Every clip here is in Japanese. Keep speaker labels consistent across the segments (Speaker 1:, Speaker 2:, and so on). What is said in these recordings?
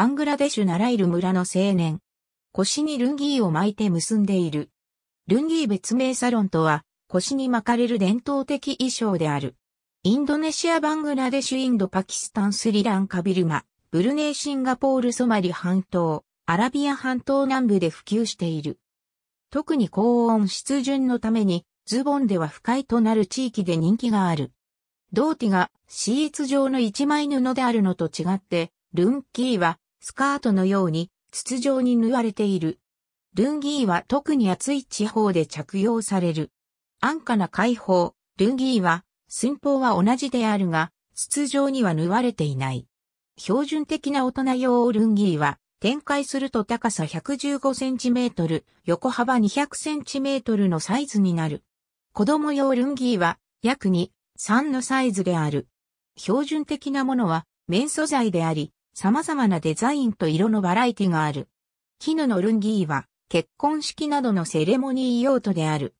Speaker 1: バングラデシュナライル村の青年。腰にルンギーを巻いて結んでいる。ルンギー別名サロンとは、腰に巻かれる伝統的衣装である。インドネシア、バングラデシュ、インド、パキスタン、スリランカ、ビルマ、ブルネイ、シンガポール、ソマリ半島、アラビア半島南部で普及している。特に高温湿潤のために、ズボンでは不快となる地域で人気がある。胴体がシーツ状の一枚布であるのと違って、ルンキーはスカートのように筒状に縫われている。ルンギーは特に暑い地方で着用される。安価な解放、ルンギーは寸法は同じであるが、筒状には縫われていない。標準的な大人用ルンギーは展開すると高さ 115cm、横幅 200cm のサイズになる。子供用ルンギーは約2、3のサイズである。標準的なものは綿素材であり、様々なデザインと色のバラエティがある。絹のルンギーは結婚式などのセレモニー用途である。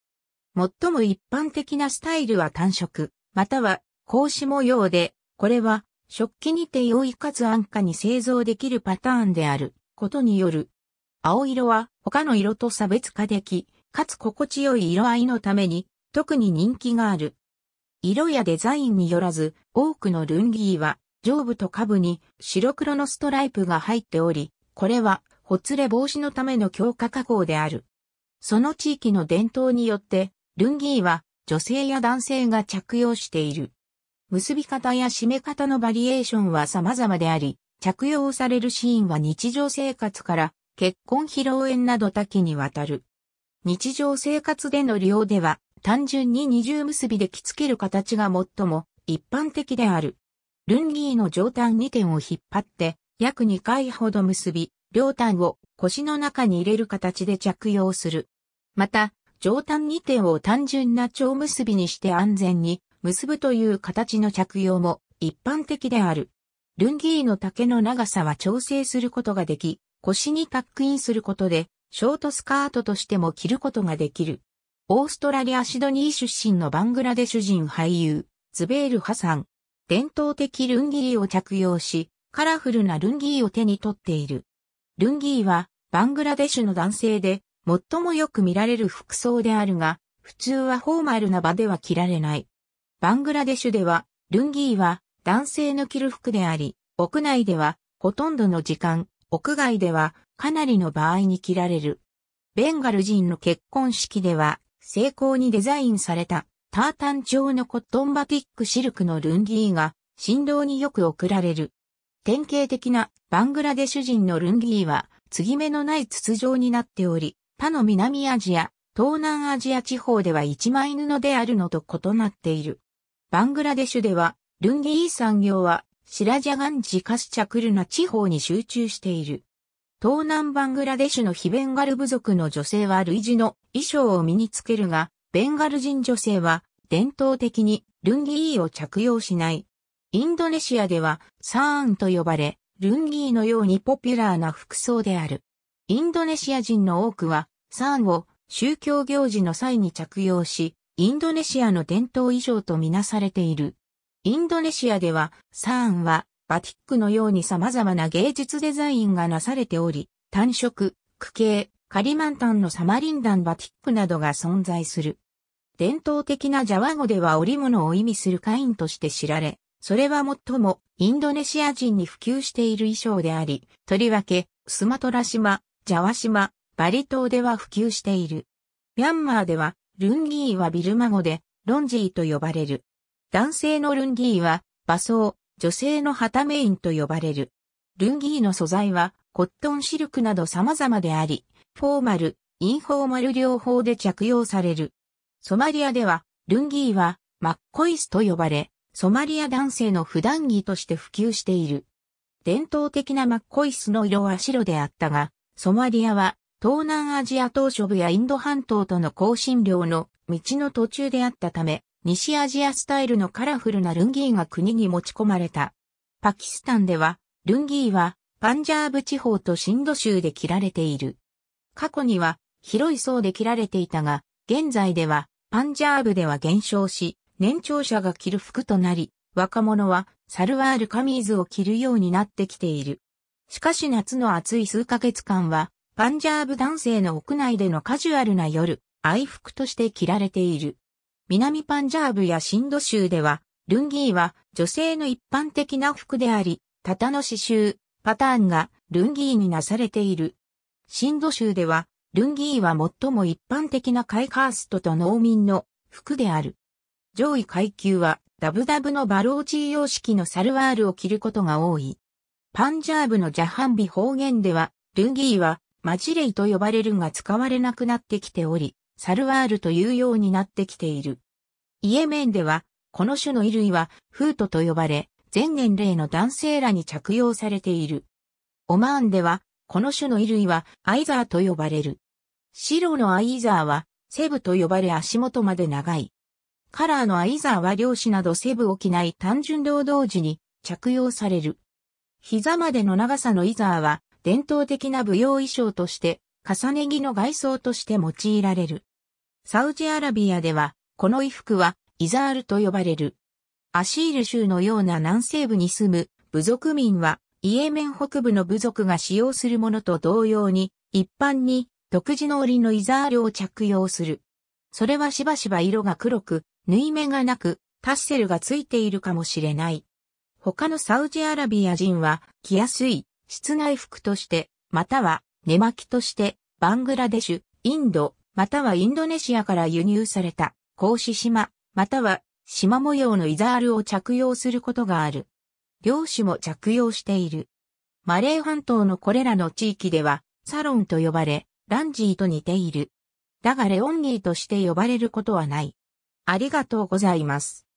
Speaker 1: 最も一般的なスタイルは単色、または格子模様で、これは食器にて用意かつ安価に製造できるパターンであることによる。青色は他の色と差別化でき、かつ心地よい色合いのために特に人気がある。色やデザインによらず多くのルンギーは上部と下部に白黒のストライプが入っており、これはほつれ防止のための強化加工である。その地域の伝統によって、ルンギーは女性や男性が着用している。結び方や締め方のバリエーションは様々であり、着用されるシーンは日常生活から結婚披露宴など多岐にわたる。日常生活での利用では単純に二重結びで着付ける形が最も一般的である。ルンギーの上端2点を引っ張って、約2回ほど結び、両端を腰の中に入れる形で着用する。また、上端2点を単純な蝶結びにして安全に結ぶという形の着用も一般的である。ルンギーの丈の長さは調整することができ、腰にタックインすることで、ショートスカートとしても着ることができる。オーストラリア・シドニー出身のバングラデシュ人俳優、ズベール・ハサン、伝統的ルンギーを着用し、カラフルなルンギーを手に取っている。ルンギーは、バングラデシュの男性で、最もよく見られる服装であるが、普通はフォーマルな場では着られない。バングラデシュでは、ルンギーは男性の着る服であり、屋内ではほとんどの時間、屋外ではかなりの場合に着られる。ベンガル人の結婚式では、成功にデザインされたタータン調のコットンバティックシルクのルンギーが、振動によく送られる。典型的なバングラデシュ人のルンギーは、継ぎ目のない筒状になっており、他の南アジア、東南アジア地方では一枚布であるのと異なっている。バングラデシュでは、ルンギー産業は、シラジャガンジカスチャクルナ地方に集中している。東南バングラデシュの非ベンガル部族の女性は類似の衣装を身につけるが、ベンガル人女性は伝統的にルンギーを着用しない。インドネシアではサーンと呼ばれ、ルンギーのようにポピュラーな服装である。インドネシア人の多くはサーンを宗教行事の際に着用し、インドネシアの伝統衣装とみなされている。インドネシアではサーンはバティックのように様々な芸術デザインがなされており、単色、区形、カリマンタンのサマリンダンバティックなどが存在する。伝統的なジャワ語では織物を意味するカインとして知られ、それは最もインドネシア人に普及している衣装であり、とりわけスマトラ島、ジャワ島、バリ島では普及している。ミャンマーではルンギーはビルマ語でロンジーと呼ばれる。男性のルンギーは馬装、女性の旗メインと呼ばれる。ルンギーの素材はコットンシルクなど様々であり、フォーマル、インフォーマル両方で着用される。ソマリアでは、ルンギーは、マッコイスと呼ばれ、ソマリア男性の普段着として普及している。伝統的なマッコイスの色は白であったが、ソマリアは東南アジア島諸部やインド半島との香辛料の道の途中であったため、西アジアスタイルのカラフルなルンギーが国に持ち込まれた。パキスタンでは、ルンギーはパンジャーブ地方とシンド州で着られている。過去には広い層で着られていたが、現在では、パンジャーブでは減少し、年長者が着る服となり、若者はサルワールカミーズを着るようになってきている。しかし夏の暑い数ヶ月間は、パンジャーブ男性の屋内でのカジュアルな夜、愛服として着られている。南パンジャーブやシンド州では、ルンギーは女性の一般的な服であり、タタの刺繍、パターンがルンギーになされている。シンド州ではルンギーは最も一般的なカイカーストと農民の服である。上位階級はダブダブのバローチー様式のサルワールを着ることが多い。パンジャーブのジャハンビ方言では、ルンギーはマジレイと呼ばれるが使われなくなってきており、サルワールというようになってきている。イエメンでは、この種の衣類はフートと呼ばれ、全年齢の男性らに着用されている。オマーンでは、この種の衣類はアイザーと呼ばれる。白のアイザーはセブと呼ばれ足元まで長い。カラーのアイザーは漁師などセブを着ない単純労働時に着用される。膝までの長さのイザーは伝統的な舞踊衣装として重ね着の外装として用いられる。サウジアラビアではこの衣服はイザールと呼ばれる。アシール州のような南西部に住む部族民はイエメン北部の部族が使用するものと同様に、一般に独自の檻のイザールを着用する。それはしばしば色が黒く、縫い目がなく、タッセルがついているかもしれない。他のサウジアラビア人は、着やすい、室内服として、または寝巻きとして、バングラデシュ、インド、またはインドネシアから輸入された、格子島、または、縞模様のイザールを着用することがある。領主も着用している。マレー半島のこれらの地域では、サロンと呼ばれ、ランジーと似ている。だがレオンギーとして呼ばれることはない。ありがとうございます。